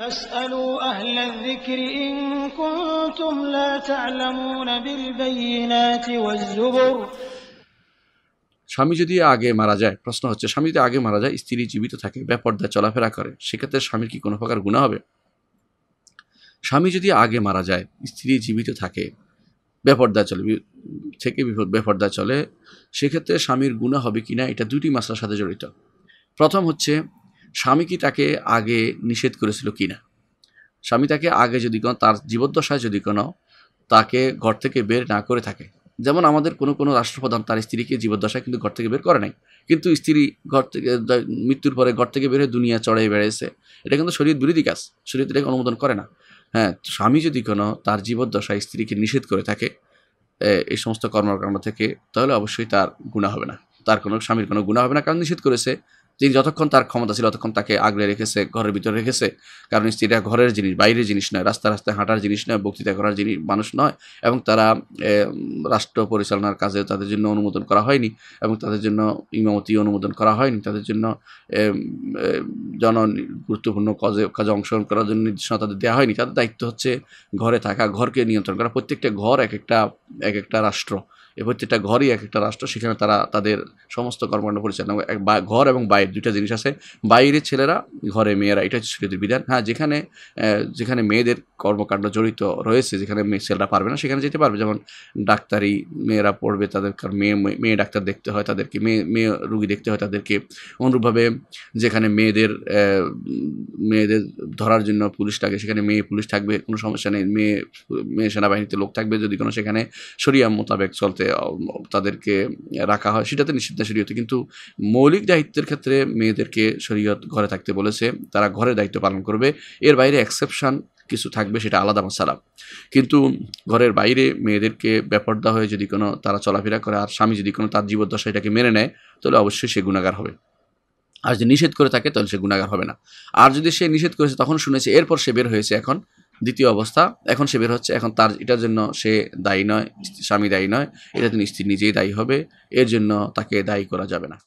স্বামী যদি আগে মারা যায় প্রশ্ন হচ্ছে স্বামী যদি আগে মারা যায় স্ত্রী জীবিত থাকে ব্যাপর্দায় চলাফেরা করে সেক্ষেত্রে স্বামীর কি কোনো প্রকার গুণা হবে স্বামী যদি আগে মারা যায় স্ত্রী জীবিত থাকে বেপর্দা চলে থেকে বিপদ বেপর্দা চলে সেক্ষেত্রে স্বামীর গুণা হবে কি না এটা দুটি মাসার সাথে জড়িত প্রথম হচ্ছে স্বামী কি তাকে আগে নিষেধ করেছিল কি না স্বামী তাকে আগে যদি কোনো তার জীবদ্দশায় যদি কোনো তাকে ঘর থেকে বের না করে থাকে যেমন আমাদের কোনো কোনো রাষ্ট্রপ্রধান তার স্ত্রীকে জীবদ্দশায় কিন্তু ঘর থেকে বের করে নাই কিন্তু স্ত্রী ঘর থেকে মৃত্যুর পরে ঘর থেকে বের হয়ে দুনিয়া চড়ে বেড়েছে এটা কিন্তু শরীর বিরোধী কাজ শরীর এটাকে অনুমোদন করে না হ্যাঁ স্বামী যদি কোনো তার জীবদ্দশায় স্ত্রীকে নিষেধ করে থাকে এই সমস্ত কর্মকাণ্ড থেকে তাহলে অবশ্যই তার গুণা হবে না তার কোনো স্বামীর কোনো গুণা হবে না কারণ নিষেধ করেছে তিনি যতক্ষণ তার ক্ষমতা ছিল ততক্ষণ তাকে আগলে রেখেছে ঘরের ভিতরে রেখেছে কারণ স্ত্রীরা ঘরের জিনিস বাইরের জিনিস নয় রাস্তা রাস্তায় হাঁটার জিনিস নয় বক্তৃতা করার জিনিস মানুষ নয় এবং তারা রাষ্ট্র পরিচালনার কাজে তাদের জন্য অনুমোদন করা হয়নি এবং তাদের জন্য ইমামতি অনুমোদন করা হয়নি তাদের জন্য জন গুরুত্বপূর্ণ কাজে কাজে অংশগ্রহণ করার জন্য নির্দেশনা তাদের দেওয়া হয়নি তাদের দায়িত্ব হচ্ছে ঘরে থাকা ঘরকে নিয়ন্ত্রণ করা প্রত্যেকটা ঘর এক একটা এক একটা রাষ্ট্র এ প্রত্যেকটা ঘরই এক একটা রাষ্ট্র সেখানে তারা তাদের সমস্ত কর্মকাণ্ড পরিচালনা এক ঘর এবং বাইরে দুইটা জিনিস আছে বাইরে ছেলেরা ঘরে মেয়েরা এটা হচ্ছে শরীয়তের বিধান হ্যাঁ যেখানে যেখানে মেয়েদের কর্মকাণ্ড জড়িত রয়েছে যেখানে মেয়ে ছেলেরা পারবে না সেখানে যেতে পারবে যেমন ডাক্তারি মেয়েরা পড়বে তাদের মেয়ে মেয়ে ডাক্তার দেখতে হয় তাদেরকে মেয়ে মেয়ে রুগী দেখতে হয় তাদেরকে অনুরূপভাবে যেখানে মেয়েদের মেয়েদের ধরার জন্য পুলিশ থাকে সেখানে মেয়ে পুলিশ থাকবে কোনো সমস্যা নেই মেয়ে মেয়ে সেনাবাহিনীতে লোক থাকবে যদি কোনো সেখানে সরিয়া মোতাবেক চলতে তাদেরকে রাখা হয় সেটাতে নিষিদ্ধ শরীয়তে কিন্তু মৌলিক দায়িত্বের ক্ষেত্রে ক্ষেত্রে মেয়েদেরকে শরীয়ত ঘরে থাকতে বলেছে তারা ঘরে দায়িত্ব পালন করবে এর বাইরে এক্সেপশান কিছু থাকবে সেটা আলাদা মশালা কিন্তু ঘরের বাইরে মেয়েদেরকে ব্যাপারদা হয়ে যদি কোনো তারা চলাফেরা করে আর স্বামী যদি কোনো তার জীবদ্দশা এটাকে মেনে নেয় তাহলে অবশ্যই সে গুণাগার হবে আর যদি নিষেধ করে থাকে তাহলে সে গুণাগার হবে না আর যদি সে নিষেধ করেছে তখন শুনেছে এরপর সে বের হয়েছে এখন দ্বিতীয় অবস্থা এখন সে বের হচ্ছে এখন তার এটার জন্য সে দায়ী নয় স্বামী দায়ী নয় এটা জন্য স্ত্রী নিজেই দায়ী হবে এর জন্য তাকে দায়ী করা যাবে না